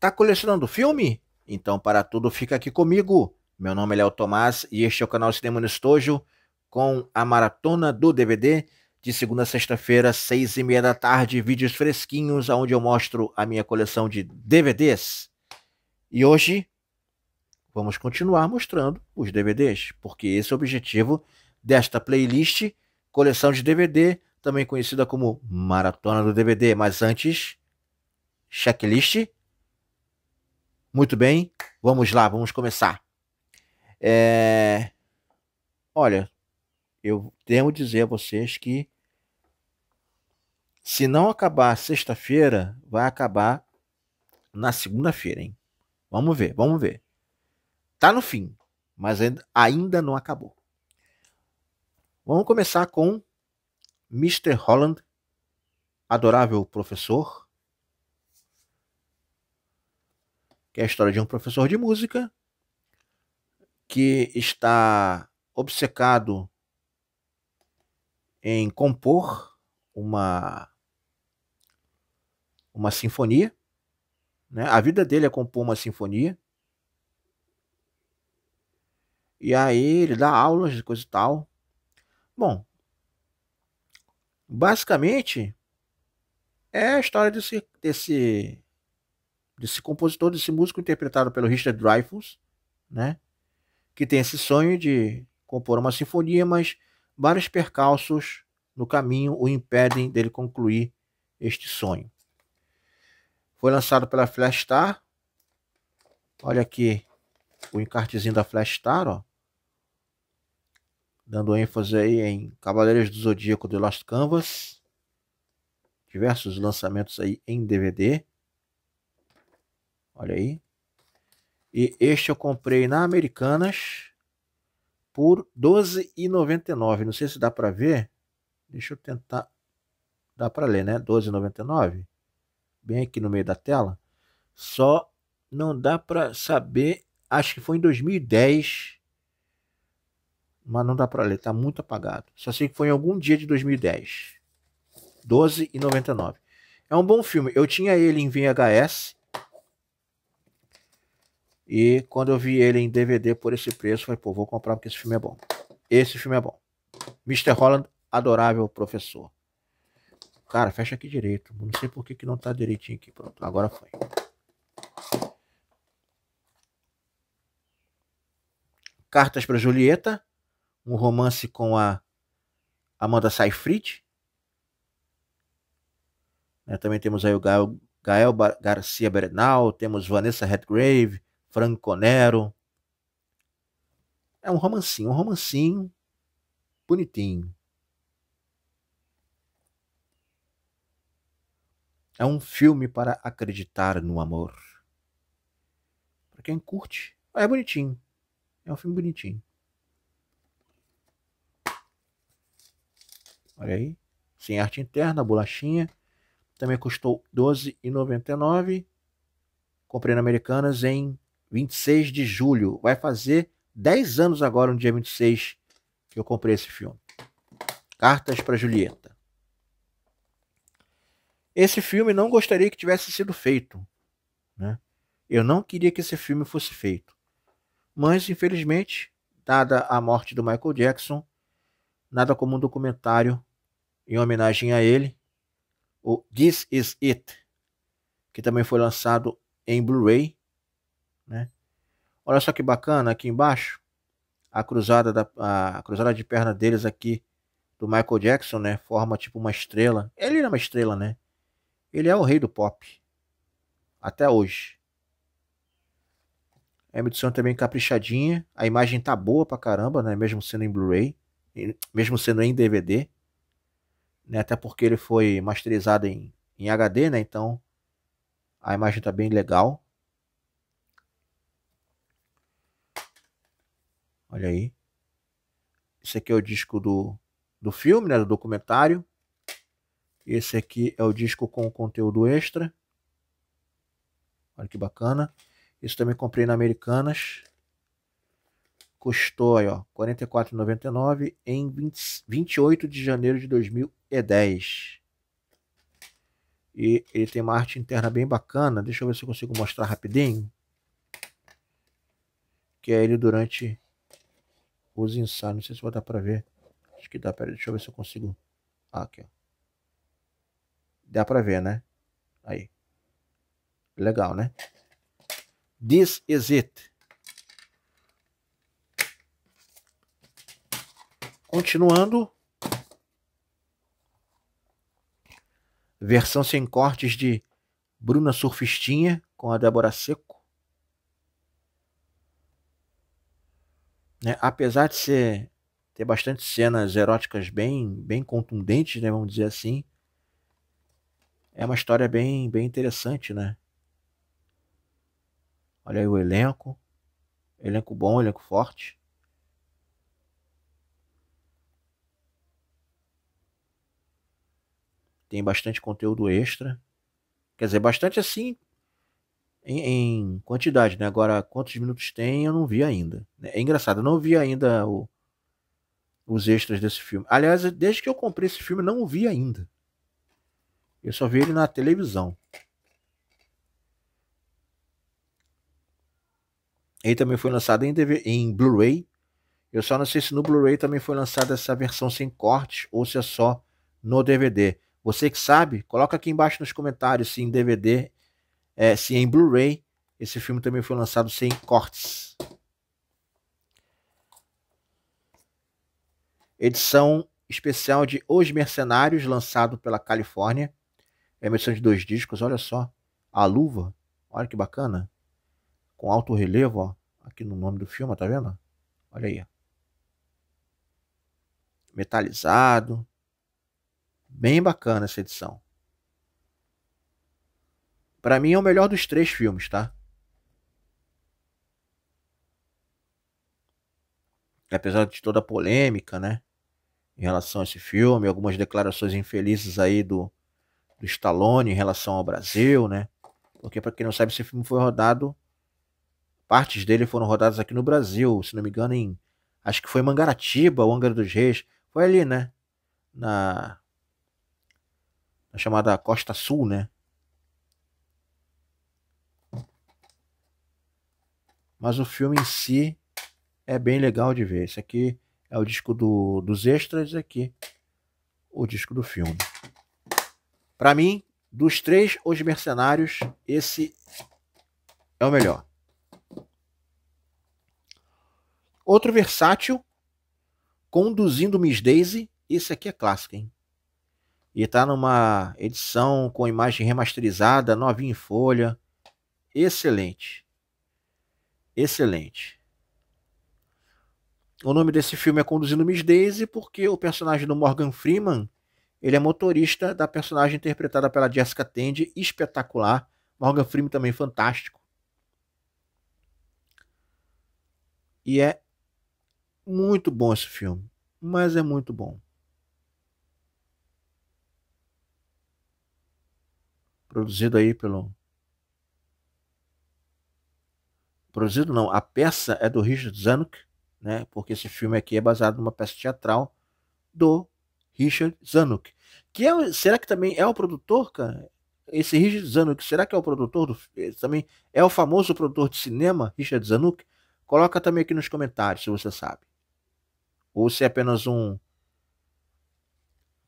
Tá colecionando filme? Então, para tudo, fica aqui comigo. Meu nome é Léo Tomás e este é o canal Cinema no Estojo com a maratona do DVD de segunda a sexta-feira, seis e meia da tarde, vídeos fresquinhos, onde eu mostro a minha coleção de DVDs. E hoje vamos continuar mostrando os DVDs, porque esse é o objetivo desta playlist, coleção de DVD, também conhecida como Maratona do DVD. Mas antes, checklist muito bem, vamos lá, vamos começar. É... Olha, eu tenho a dizer a vocês que se não acabar sexta-feira, vai acabar na segunda-feira, hein? Vamos ver, vamos ver. Tá no fim, mas ainda, ainda não acabou. Vamos começar com Mr. Holland, adorável professor, que é a história de um professor de música que está obcecado em compor uma uma sinfonia, né? A vida dele é compor uma sinfonia. E aí ele dá aulas de coisa e tal. Bom, basicamente é a história desse desse desse compositor, desse músico interpretado pelo Richard Dreyfuss, né? Que tem esse sonho de compor uma sinfonia, mas vários percalços no caminho o impedem dele concluir este sonho. Foi lançado pela Flashstar. Olha aqui o encartezinho da Flashstar, ó. Dando ênfase aí em Cavaleiros do Zodíaco de Lost Canvas. Diversos lançamentos aí em DVD. Olha aí. E este eu comprei na Americanas por R$12,99. Não sei se dá para ver. Deixa eu tentar. Dá para ler, né? R$12,99. Bem aqui no meio da tela. Só não dá para saber. Acho que foi em 2010. Mas não dá para ler, Está muito apagado. Só sei que foi em algum dia de 2010. R$12,99. É um bom filme. Eu tinha ele em VHS e quando eu vi ele em DVD por esse preço, falei, pô, vou comprar porque esse filme é bom. Esse filme é bom. Mr. Holland, adorável professor. Cara, fecha aqui direito. Não sei por que, que não tá direitinho aqui. Pronto, agora foi. Cartas para Julieta, um romance com a Amanda Seyfried. Né, também temos aí o Gael, Gael Garcia Bernal, temos Vanessa Redgrave, Franco Nero. É um romancinho, um romancinho bonitinho. É um filme para acreditar no amor. Para quem curte, é bonitinho. É um filme bonitinho. Olha aí. Sem arte interna, bolachinha. Também custou R$12,99. Comprei na Americanas em 26 de julho. Vai fazer 10 anos agora, no dia 26, que eu comprei esse filme. Cartas para Julieta. Esse filme não gostaria que tivesse sido feito. Né? Eu não queria que esse filme fosse feito. Mas, infelizmente, dada a morte do Michael Jackson, nada como um documentário em homenagem a ele, o This Is It, que também foi lançado em Blu-ray né? Olha só que bacana aqui embaixo, a cruzada da a cruzada de perna deles aqui do Michael Jackson, né? Forma tipo uma estrela. Ele era é uma estrela, né? Ele é o rei do pop até hoje. A edição também caprichadinha. A imagem tá boa pra caramba, né? Mesmo sendo em Blu-ray, mesmo sendo em DVD, né? Até porque ele foi masterizado em, em HD, né? Então a imagem tá bem legal. Olha aí. Esse aqui é o disco do, do filme, né, do documentário. Esse aqui é o disco com conteúdo extra. Olha que bacana. Isso também comprei na Americanas. Custou aí, ó, R$ 44,99 em 20, 28 de janeiro de 2010. E ele tem uma arte interna bem bacana. Deixa eu ver se eu consigo mostrar rapidinho. Que é ele durante os ensaios. Não sei se vai dar para ver. Acho que dá. Pera, deixa eu ver se eu consigo. Ah, aqui, Dá para ver, né? Aí. Legal, né? This is it. Continuando. Versão sem cortes de Bruna Surfistinha com a Débora Seco. Né? Apesar de ser, ter bastante cenas eróticas bem, bem contundentes, né? vamos dizer assim, é uma história bem, bem interessante, né? Olha aí o elenco. Elenco bom, elenco forte. Tem bastante conteúdo extra. Quer dizer, bastante assim, em, em, quantidade, né? Agora, quantos minutos tem, eu não vi ainda. Né? É engraçado, eu não vi ainda o, os extras desse filme. Aliás, desde que eu comprei esse filme, não vi ainda. Eu só vi ele na televisão. Ele também foi lançado em, em Blu-ray. Eu só não sei se no Blu-ray também foi lançada essa versão sem cortes ou se é só no DVD. Você que sabe, coloca aqui embaixo nos comentários se em DVD é, sim é em Blu-ray. Esse filme também foi lançado sem cortes. Edição especial de Os Mercenários, lançado pela Califórnia. É uma edição de dois discos, olha só. A luva, olha que bacana. Com alto relevo, ó. Aqui no nome do filme, tá vendo? Olha aí. Ó. Metalizado. Bem bacana essa edição. Para mim é o melhor dos três filmes, tá? Apesar de toda a polêmica, né? Em relação a esse filme, algumas declarações infelizes aí do, do Stallone em relação ao Brasil, né? Porque, para quem não sabe, esse filme foi rodado. Partes dele foram rodadas aqui no Brasil, se não me engano, em. Acho que foi Mangaratiba, o Angra dos Reis. Foi ali, né? Na, na chamada Costa Sul, né? mas o filme em si é bem legal de ver. Esse aqui é o disco do, dos extras, aqui o disco do filme. Para mim, dos três Os Mercenários, esse é o melhor. Outro versátil, Conduzindo Miss Daisy, esse aqui é clássico, hein? E tá numa edição com imagem remasterizada, novinha em folha. Excelente excelente. O nome desse filme é Conduzindo Miss Daisy porque o personagem do Morgan Freeman ele é motorista da personagem interpretada pela Jessica Tandy, espetacular. Morgan Freeman também fantástico. E é muito bom esse filme, mas é muito bom. Produzido aí pelo Produzido não, a peça é do Richard Zanuck, né? Porque esse filme aqui é baseado numa peça teatral do Richard Zanuck. Que é, será que também é o produtor, cara? Esse Richard Zanuck, será que é o produtor do também é o famoso produtor de cinema Richard Zanuck? Coloca também aqui nos comentários se você sabe. Ou se é apenas um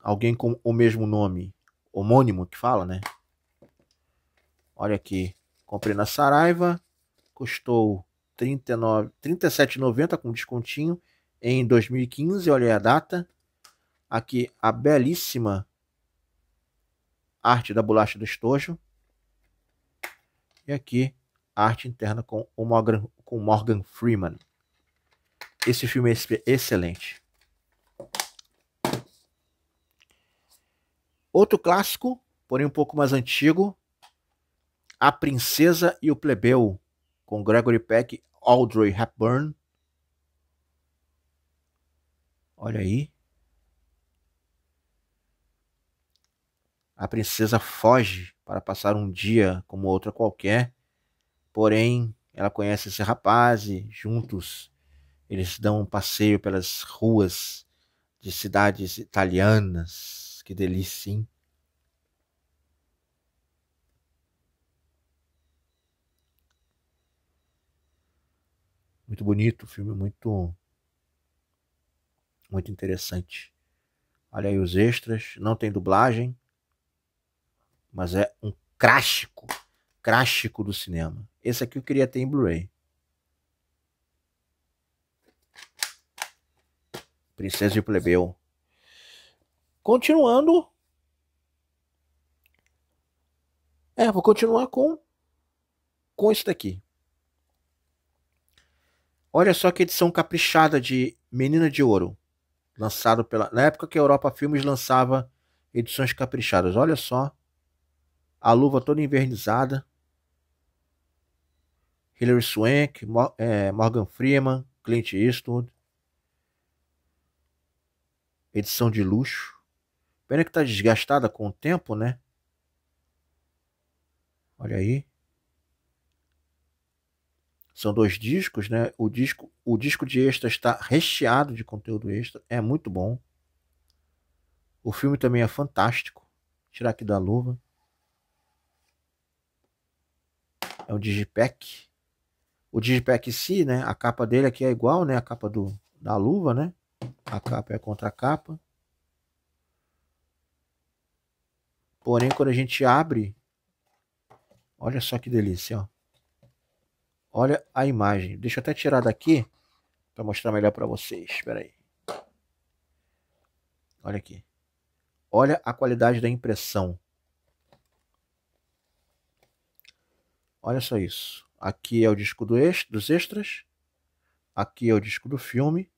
alguém com o mesmo nome, homônimo que fala, né? Olha aqui, comprei na Saraiva custou R$ 37,90 com descontinho em 2015. Olha a data. Aqui a belíssima arte da bolacha do estojo. E aqui a arte interna com o Morgan, com Morgan Freeman. Esse filme é excelente. Outro clássico, porém um pouco mais antigo, A Princesa e o Plebeu, com Gregory Peck, Audrey Hepburn. Olha aí. A princesa foge para passar um dia como outra qualquer, porém ela conhece esse rapaz e juntos eles dão um passeio pelas ruas de cidades italianas. Que delícia, hein? muito bonito, um filme é muito muito interessante. Olha aí os extras, não tem dublagem, mas é um clássico, clássico do cinema. Esse aqui eu queria ter em Blu-ray. Princesa e Plebeu. Continuando. É, vou continuar com com isso daqui. Olha só que edição caprichada de Menina de Ouro, lançado pela na época que a Europa Filmes lançava edições caprichadas. Olha só, a luva toda invernizada. Hilary Swank, é, Morgan Freeman, Clint Eastwood. Edição de luxo. Pena que tá desgastada com o tempo, né? Olha aí. São dois discos, né? O disco, o disco de extra está recheado de conteúdo extra, é muito bom. O filme também é fantástico. Tirar aqui da luva. É um digipack. O digipack em si, né? A capa dele aqui é igual, né? A capa do, da luva, né? A capa é a contracapa. Porém, quando a gente abre, olha só que delícia, ó. Olha a imagem. Deixa eu até tirar daqui para mostrar melhor para vocês. Espera aí. Olha aqui. Olha a qualidade da impressão. Olha só isso. Aqui é o disco do ex dos extras. Aqui é o disco do filme.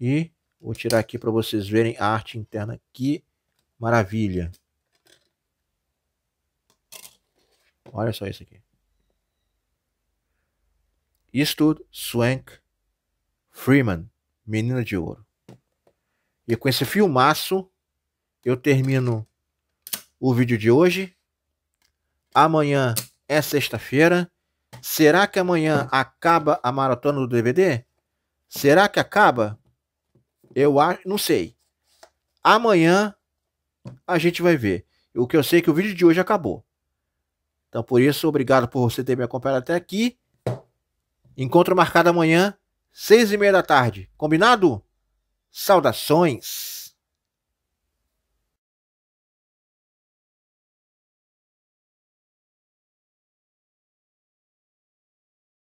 E vou tirar aqui para vocês verem a arte interna. Que maravilha. Olha só isso aqui. Eastwood, Swank, Freeman, Menina de Ouro. E com esse filmaço, eu termino o vídeo de hoje. Amanhã é sexta-feira. Será que amanhã acaba a maratona do DVD? Será que acaba? Eu acho, não sei. Amanhã a gente vai ver. O que eu sei é que o vídeo de hoje acabou. Então, por isso, obrigado por você ter me acompanhado até aqui. Encontro marcado amanhã, seis e meia da tarde. Combinado? Saudações!